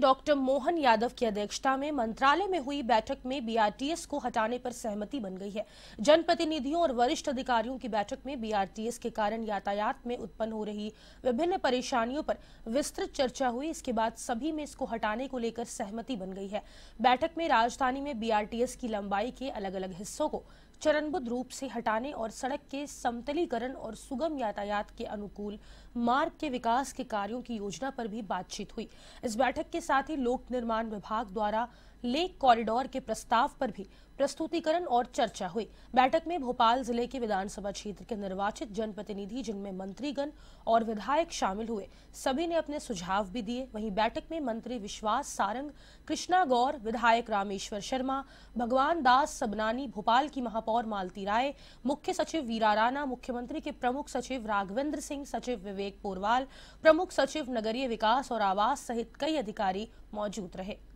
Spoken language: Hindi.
डॉक्टर मोहन यादव की अध्यक्षता में मंत्रालय में हुई बैठक में बीआरटीएस को हटाने पर सहमति बन गई है जनप्रतिनिधियों और वरिष्ठ अधिकारियों की बैठक में बीआरटीएस के कारण यातायात में उत्पन्न हो रही विभिन्न परेशानियों पर विस्तृत चर्चा हुई इसके बाद सभी में इसको हटाने को लेकर सहमति बन गई है बैठक में राजधानी में बी की लंबाई के अलग अलग हिस्सों को चरणबद्ध रूप से हटाने और सड़क के समतलीकरण और सुगम यातायात के अनुकूल मार्ग के विकास के कार्यों की योजना पर भी बातचीत हुई इस बैठक के साथ ही लोक निर्माण विभाग द्वारा लेक कॉरिडोर के प्रस्ताव पर भी प्रस्तुतिकरण और चर्चा हुई बैठक में भोपाल जिले के विधानसभा क्षेत्र के निर्वाचित जनप्रतिनिधि जिनमें मंत्रीगण और विधायक शामिल हुए सभी ने अपने सुझाव भी दिए वहीं बैठक में मंत्री विश्वास सारंग कृष्णा गौर विधायक रामेश्वर शर्मा भगवान दास सबनानी भोपाल की महापौर कौर मालती राय मुख्य सचिव वीरा राणा मुख्यमंत्री के प्रमुख सचिव राघवेंद्र सिंह सचिव विवेक पोरवाल प्रमुख सचिव नगरीय विकास और आवास सहित कई अधिकारी मौजूद रहे